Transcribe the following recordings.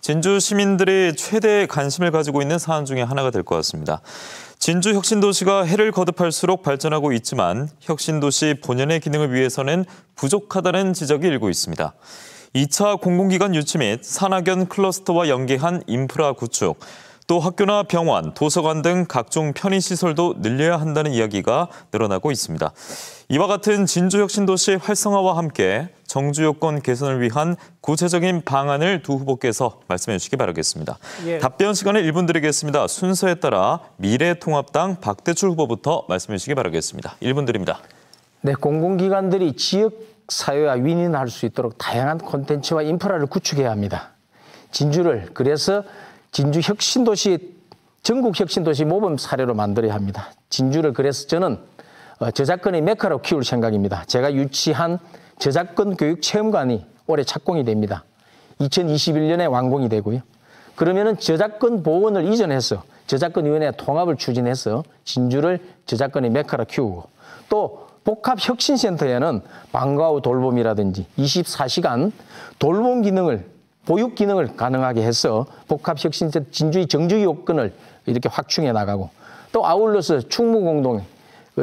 진주 시민들이 최대 관심을 가지고 있는 사안 중에 하나가 될 것 같습니다. 진주 혁신도시가 해를 거듭할수록 발전하고 있지만 혁신도시 본연의 기능을 위해서는 부족하다는 지적이 일고 있습니다. 2차 공공기관 유치 및 산학연 클러스터와 연계한 인프라 구축, 또 학교나 병원, 도서관 등 각종 편의시설도 늘려야 한다는 이야기가 늘어나고 있습니다. 이와 같은 진주 혁신도시 활성화와 함께 정주 요건 개선을 위한 구체적인 방안을 두 후보께서 말씀해 주시기 바라겠습니다. 예. 답변 시간을 1분 드리겠습니다. 순서에 따라 미래통합당 박대출 후보부터 말씀해 주시기 바라겠습니다. 1분 드립니다. 네, 공공기관들이 지역 사회와 윈윈할 수 있도록 다양한 콘텐츠와 인프라를 구축해야 합니다. 진주를 그래서 진주 혁신도시 전국 혁신도시 모범 사례로 만들어야 합니다. 진주를 그래서 저는 어, 저작권의 메카로 키울 생각입니다. 제가 유치한 저작권 교육 체험관이 올해 착공이 됩니다. 2021년에 완공이 되고요. 그러면은 저작권 보호원을 이전해서 저작권위원회 통합을 추진해서 진주를 저작권의 메카로 키우고 또 복합혁신센터에는 방과 후 돌봄이라든지 24시간 돌봄 기능을 보육 기능을 가능하게 해서 복합혁신센터 진주의 정주 요건을 이렇게 확충해 나가고 또 아울러서 충무공동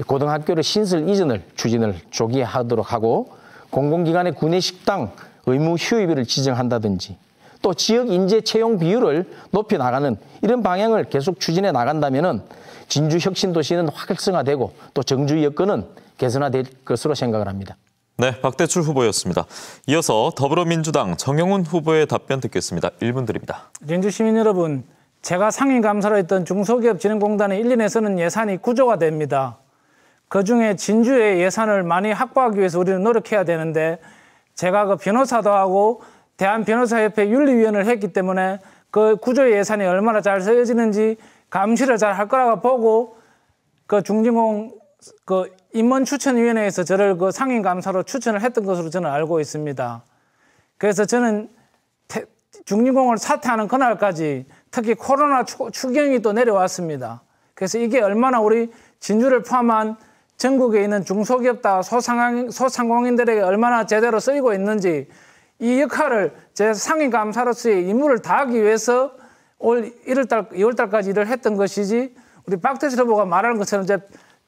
고등학교를 신설 이전을 추진을 조기 하도록 하고 공공기관의 구내 식당 의무 휴입일을 지정한다든지 또 지역 인재 채용 비율을 높여 나가는 이런 방향을 계속 추진해 나간다면 진주 혁신도시는 활성화되고 또 정주 여건은 개선화될 것으로 생각을 합니다. 네, 박대출 후보였습니다. 이어서 더불어민주당 정영훈 후보의 답변 듣겠습니다. 1분 드립니다. 진주 시민 여러분, 제가 상임감사로 했던 중소기업진흥공단의 1, 2에서는 예산이 구조가 됩니다. 그중에 진주의 예산을 많이 확보하기 위해서 우리는 노력해야 되는데 제가 그 변호사도 하고 대한변호사협회 윤리위원을 했기 때문에 그 구조 의 예산이 얼마나 잘 쓰여지는지 감시를 잘 할 거라고 보고 그 중진공 그 임원 추천위원회에서 저를 그 상임 감사로 추천을 했던 것으로 저는 알고 있습니다. 그래서 저는 중진공을 사퇴하는 그날까지 특히 코로나 추, 추경이 또 내려왔습니다. 그래서 이게 얼마나 우리 진주를 포함한 전국에 있는 중소기업다 소상공, 소상공인들에게 얼마나 제대로 쓰이고 있는지 이 역할을 제 상임감사로서의 임무를 다하기 위해서 올 1월달, 2월달까지 일을 했던 것이지 우리 박태수 후보가 말하는 것처럼 제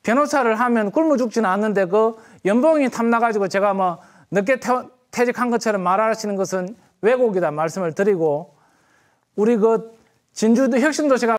변호사를 하면 굶어 죽지는 않는데 그 연봉이 탐나가지고 제가 뭐 늦게 퇴, 직한 것처럼 말하시는 것은 왜곡이다 말씀을 드리고 우리 그 진주도 혁신도시가